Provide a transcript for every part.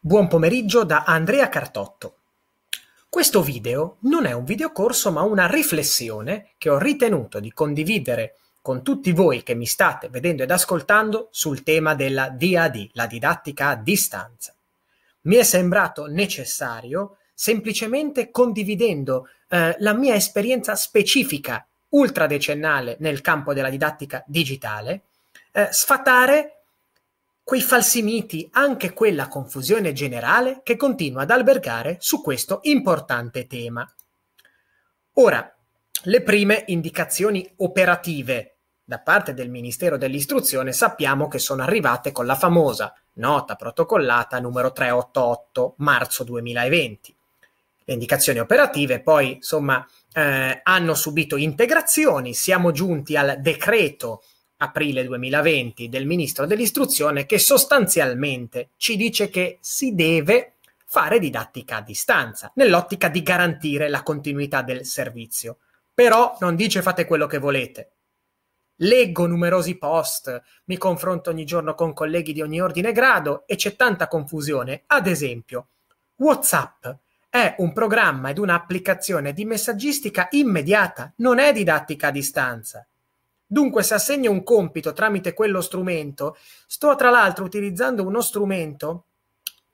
Buon pomeriggio da Andrea Cartotto. Questo video non è un videocorso ma una riflessione che ho ritenuto di condividere con tutti voi che mi state vedendo ed ascoltando sul tema della DAD, la didattica a distanza. Mi è sembrato necessario semplicemente condividendo eh, la mia esperienza specifica ultradecennale nel campo della didattica digitale, eh, sfatare quei falsi miti, anche quella confusione generale che continua ad albergare su questo importante tema. Ora, le prime indicazioni operative da parte del Ministero dell'Istruzione sappiamo che sono arrivate con la famosa nota protocollata numero 388 marzo 2020. Le indicazioni operative poi, insomma, eh, hanno subito integrazioni, siamo giunti al decreto aprile 2020 del ministro dell'istruzione che sostanzialmente ci dice che si deve fare didattica a distanza, nell'ottica di garantire la continuità del servizio. Però non dice fate quello che volete. Leggo numerosi post, mi confronto ogni giorno con colleghi di ogni ordine e grado e c'è tanta confusione. Ad esempio, WhatsApp è un programma ed un'applicazione di messaggistica immediata, non è didattica a distanza. Dunque, se assegno un compito tramite quello strumento, sto tra l'altro utilizzando uno strumento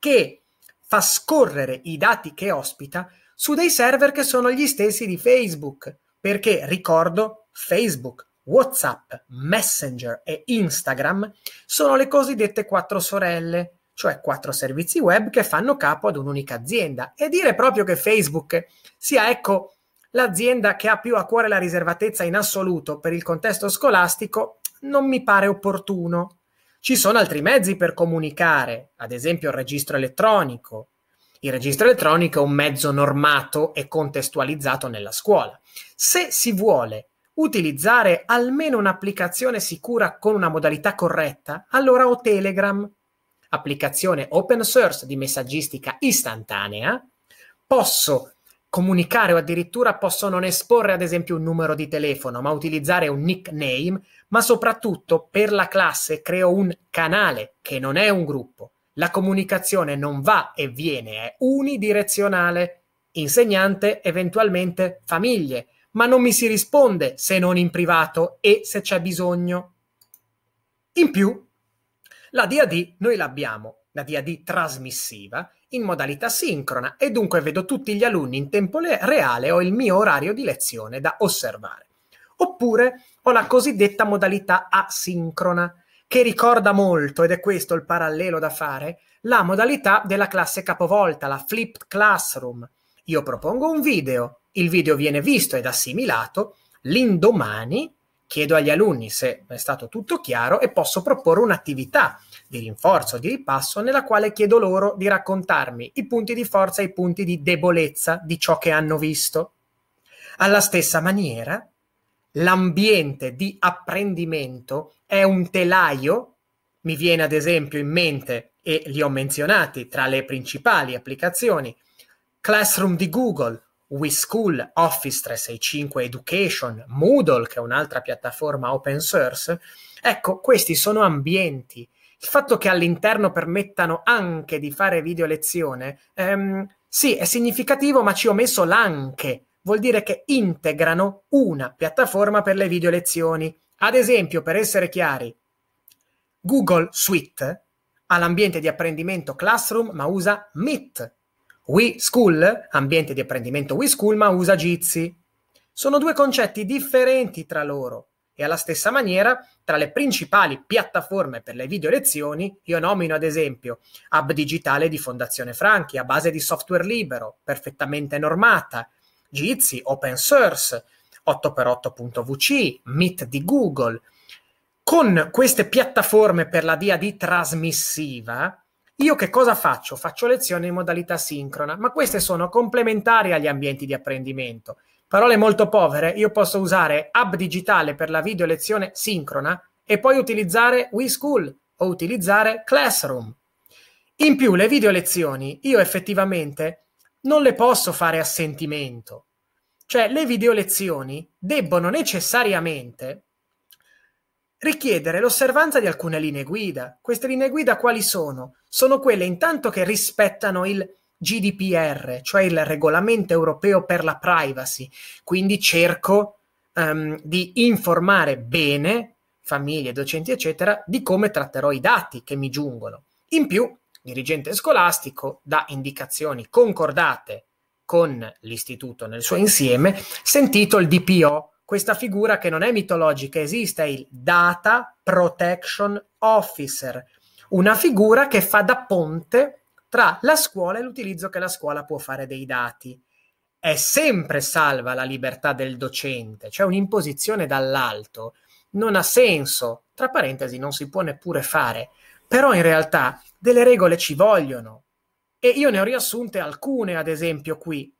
che fa scorrere i dati che ospita su dei server che sono gli stessi di Facebook. Perché ricordo, Facebook, WhatsApp, Messenger e Instagram sono le cosiddette quattro sorelle, cioè quattro servizi web che fanno capo ad un'unica azienda. E dire proprio che Facebook sia, ecco, L'azienda che ha più a cuore la riservatezza in assoluto per il contesto scolastico non mi pare opportuno. Ci sono altri mezzi per comunicare, ad esempio il registro elettronico. Il registro elettronico è un mezzo normato e contestualizzato nella scuola. Se si vuole utilizzare almeno un'applicazione sicura con una modalità corretta, allora ho Telegram, applicazione open source di messaggistica istantanea. Posso comunicare o addirittura posso non esporre ad esempio un numero di telefono, ma utilizzare un nickname, ma soprattutto per la classe creo un canale che non è un gruppo. La comunicazione non va e viene, è unidirezionale, insegnante, eventualmente famiglie, ma non mi si risponde se non in privato e se c'è bisogno. In più, la DAD noi l'abbiamo, la DAD trasmissiva, in modalità sincrona e dunque vedo tutti gli alunni in tempo reale, ho il mio orario di lezione da osservare. Oppure ho la cosiddetta modalità asincrona, che ricorda molto, ed è questo il parallelo da fare, la modalità della classe capovolta, la flipped classroom. Io propongo un video, il video viene visto ed assimilato, l'indomani chiedo agli alunni se è stato tutto chiaro e posso proporre un'attività di rinforzo, di ripasso, nella quale chiedo loro di raccontarmi i punti di forza e i punti di debolezza di ciò che hanno visto. Alla stessa maniera, l'ambiente di apprendimento è un telaio, mi viene ad esempio in mente, e li ho menzionati tra le principali applicazioni, Classroom di Google, WeSchool, Office 365 Education, Moodle, che è un'altra piattaforma open source. Ecco, questi sono ambienti il fatto che all'interno permettano anche di fare video lezione, ehm, sì, è significativo, ma ci ho messo l'anche. Vuol dire che integrano una piattaforma per le video lezioni. Ad esempio, per essere chiari, Google Suite ha l'ambiente di apprendimento Classroom, ma usa Meet. We WeSchool, ambiente di apprendimento We School, ma usa Jitsi. Sono due concetti differenti tra loro. E alla stessa maniera, tra le principali piattaforme per le video lezioni, io nomino ad esempio Hub Digitale di Fondazione Franchi, a base di software libero, perfettamente normata, Jitsi, open source, 8x8.vc, Meet di Google. Con queste piattaforme per la DAD trasmissiva, io che cosa faccio? Faccio lezioni in modalità sincrona, ma queste sono complementari agli ambienti di apprendimento. Parole molto povere, io posso usare app Digitale per la video lezione sincrona e poi utilizzare WeSchool o utilizzare Classroom. In più, le video lezioni io effettivamente non le posso fare a sentimento. Cioè, le video lezioni debbono necessariamente richiedere l'osservanza di alcune linee guida. Queste linee guida quali sono? Sono quelle intanto che rispettano il GDPR, cioè il regolamento europeo per la privacy, quindi cerco um, di informare bene famiglie, docenti, eccetera, di come tratterò i dati che mi giungono. In più, dirigente scolastico dà indicazioni concordate con l'istituto nel suo insieme, sentito il DPO, questa figura che non è mitologica, esiste il Data Protection Officer, una figura che fa da ponte tra la scuola e l'utilizzo che la scuola può fare dei dati. È sempre salva la libertà del docente, cioè un'imposizione dall'alto non ha senso, tra parentesi non si può neppure fare, però in realtà delle regole ci vogliono e io ne ho riassunte alcune, ad esempio qui.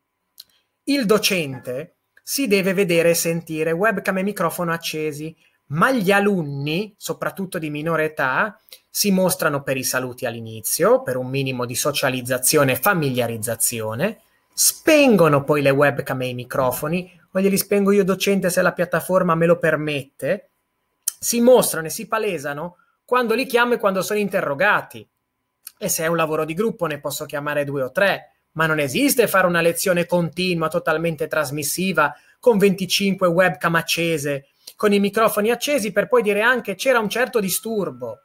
Il docente si deve vedere e sentire webcam e microfono accesi, ma gli alunni, soprattutto di minore età, si mostrano per i saluti all'inizio, per un minimo di socializzazione e familiarizzazione, spengono poi le webcam e i microfoni, o glieli spengo io docente se la piattaforma me lo permette, si mostrano e si palesano quando li chiamo e quando sono interrogati. E se è un lavoro di gruppo ne posso chiamare due o tre, ma non esiste fare una lezione continua, totalmente trasmissiva, con 25 webcam accese, con i microfoni accesi per poi dire anche c'era un certo disturbo.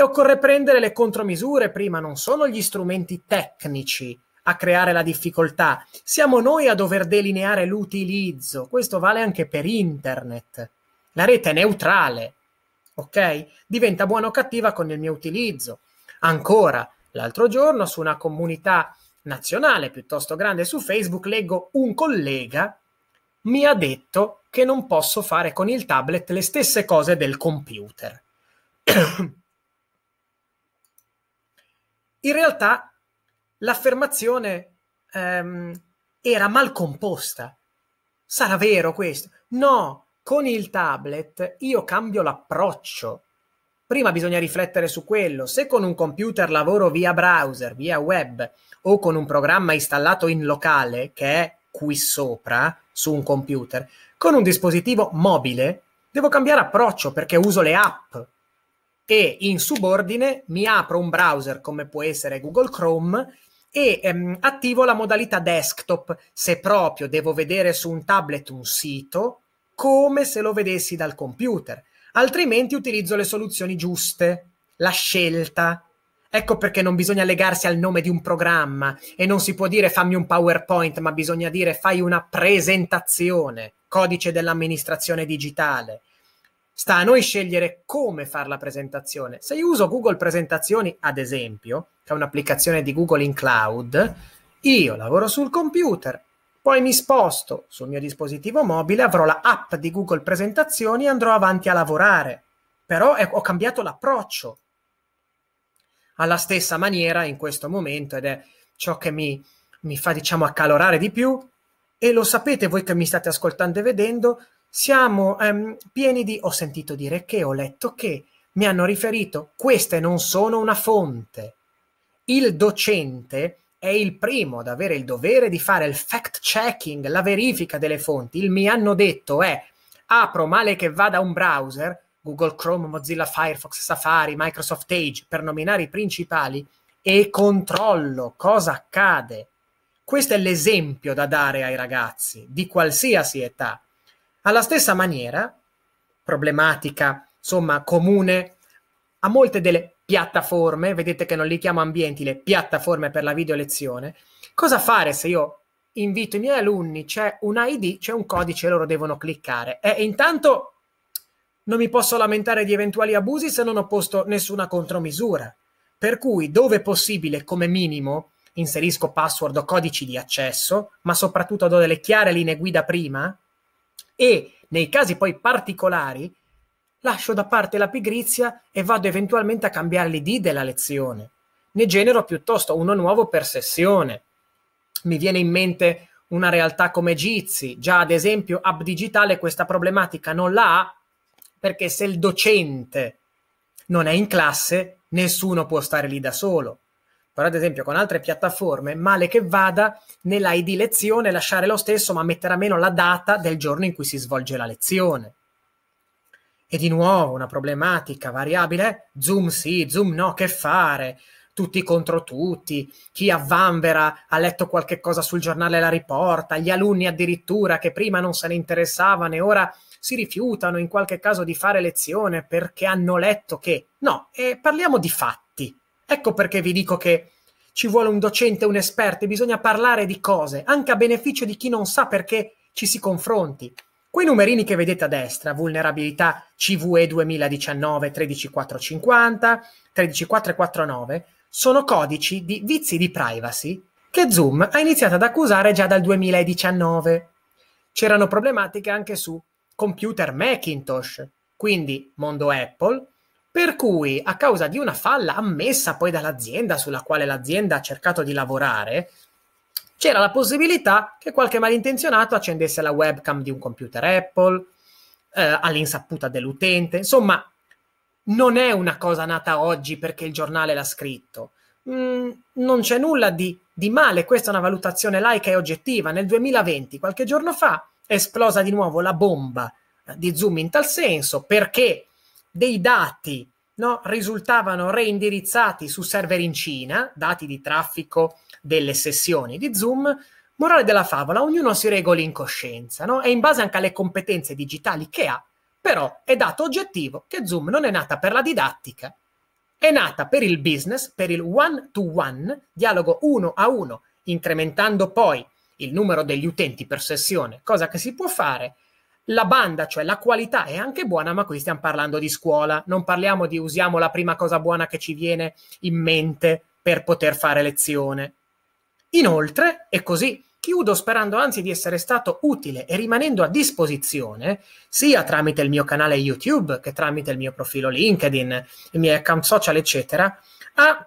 E occorre prendere le contromisure prima, non sono gli strumenti tecnici a creare la difficoltà, siamo noi a dover delineare l'utilizzo, questo vale anche per internet. La rete è neutrale, ok? Diventa buona o cattiva con il mio utilizzo. Ancora, l'altro giorno su una comunità nazionale piuttosto grande su Facebook leggo un collega mi ha detto che non posso fare con il tablet le stesse cose del computer. in realtà l'affermazione ehm, era mal composta. Sarà vero questo? No, con il tablet io cambio l'approccio. Prima bisogna riflettere su quello. Se con un computer lavoro via browser, via web o con un programma installato in locale che è qui sopra su un computer, con un dispositivo mobile devo cambiare approccio perché uso le app e in subordine mi apro un browser come può essere Google Chrome e ehm, attivo la modalità desktop se proprio devo vedere su un tablet un sito come se lo vedessi dal computer, altrimenti utilizzo le soluzioni giuste, la scelta. Ecco perché non bisogna legarsi al nome di un programma e non si può dire fammi un PowerPoint, ma bisogna dire fai una presentazione, codice dell'amministrazione digitale sta a noi scegliere come fare la presentazione. Se io uso Google Presentazioni, ad esempio, che è un'applicazione di Google in cloud, io lavoro sul computer, poi mi sposto sul mio dispositivo mobile, avrò la app di Google Presentazioni e andrò avanti a lavorare. Però è, ho cambiato l'approccio. Alla stessa maniera in questo momento, ed è ciò che mi, mi fa, diciamo, accalorare di più, e lo sapete voi che mi state ascoltando e vedendo, siamo ehm, pieni di ho sentito dire che, ho letto che, mi hanno riferito, queste non sono una fonte. Il docente è il primo ad avere il dovere di fare il fact checking, la verifica delle fonti. Il mi hanno detto è apro male che vada un browser, Google Chrome, Mozilla Firefox, Safari, Microsoft Edge, per nominare i principali, e controllo cosa accade. Questo è l'esempio da dare ai ragazzi di qualsiasi età. Alla stessa maniera, problematica insomma comune a molte delle piattaforme, vedete che non li chiamo ambienti, le piattaforme per la video lezione, cosa fare se io invito i miei alunni, c'è un ID, c'è un codice, loro devono cliccare. E intanto non mi posso lamentare di eventuali abusi se non ho posto nessuna contromisura. Per cui, dove possibile, come minimo, inserisco password o codici di accesso, ma soprattutto do delle chiare linee guida prima e nei casi poi particolari lascio da parte la pigrizia e vado eventualmente a cambiare l'ID della lezione. Ne genero piuttosto uno nuovo per sessione. Mi viene in mente una realtà come Gizi, già ad esempio App Digitale questa problematica non la ha perché se il docente non è in classe, nessuno può stare lì da solo però ad esempio con altre piattaforme, male che vada, nella ID lezione lasciare lo stesso, ma mettere a meno la data del giorno in cui si svolge la lezione. E di nuovo una problematica variabile, eh? zoom sì, zoom no, che fare? Tutti contro tutti, chi avvanvera ha letto qualche cosa sul giornale la riporta, gli alunni addirittura che prima non se ne interessavano e ora si rifiutano in qualche caso di fare lezione perché hanno letto che... No, e parliamo di fatti Ecco perché vi dico che ci vuole un docente, un esperto, bisogna parlare di cose, anche a beneficio di chi non sa perché ci si confronti. Quei numerini che vedete a destra, vulnerabilità CVE 2019 13450, 13449, sono codici di vizi di privacy che Zoom ha iniziato ad accusare già dal 2019. C'erano problematiche anche su computer Macintosh, quindi mondo Apple, per cui, a causa di una falla ammessa poi dall'azienda sulla quale l'azienda ha cercato di lavorare, c'era la possibilità che qualche malintenzionato accendesse la webcam di un computer Apple eh, all'insaputa dell'utente. Insomma, non è una cosa nata oggi perché il giornale l'ha scritto. Mm, non c'è nulla di, di male, questa è una valutazione laica e oggettiva. Nel 2020, qualche giorno fa, esplosa di nuovo la bomba eh, di Zoom in tal senso perché dei dati no, risultavano reindirizzati su server in Cina, dati di traffico delle sessioni di Zoom. Morale della favola, ognuno si regoli in coscienza, no? E in base anche alle competenze digitali che ha, però è dato oggettivo che Zoom non è nata per la didattica, è nata per il business, per il one-to-one, dialogo uno a uno, incrementando poi il numero degli utenti per sessione, cosa che si può fare la banda, cioè la qualità è anche buona, ma qui stiamo parlando di scuola, non parliamo di usiamo la prima cosa buona che ci viene in mente per poter fare lezione. Inoltre, e così chiudo sperando anzi di essere stato utile e rimanendo a disposizione, sia tramite il mio canale YouTube che tramite il mio profilo LinkedIn, i miei account social, eccetera, a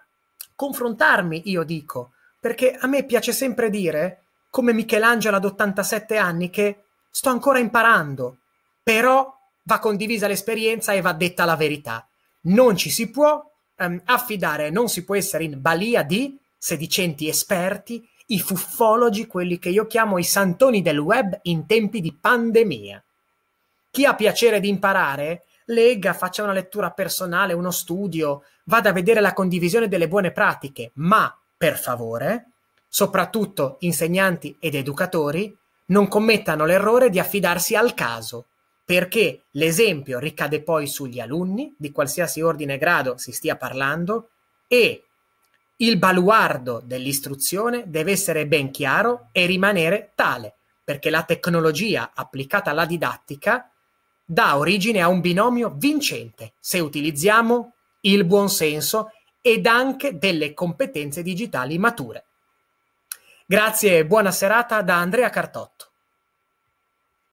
confrontarmi, io dico, perché a me piace sempre dire, come Michelangelo ad 87 anni, che sto ancora imparando, però va condivisa l'esperienza e va detta la verità. Non ci si può um, affidare, non si può essere in balia di sedicenti esperti, i fuffologi, quelli che io chiamo i santoni del web in tempi di pandemia. Chi ha piacere di imparare, legga, faccia una lettura personale, uno studio, vada a vedere la condivisione delle buone pratiche, ma per favore, soprattutto insegnanti ed educatori, non commettano l'errore di affidarsi al caso, perché l'esempio ricade poi sugli alunni, di qualsiasi ordine e grado si stia parlando, e il baluardo dell'istruzione deve essere ben chiaro e rimanere tale, perché la tecnologia applicata alla didattica dà origine a un binomio vincente se utilizziamo il buonsenso ed anche delle competenze digitali mature. Grazie e buona serata da Andrea Cartotto.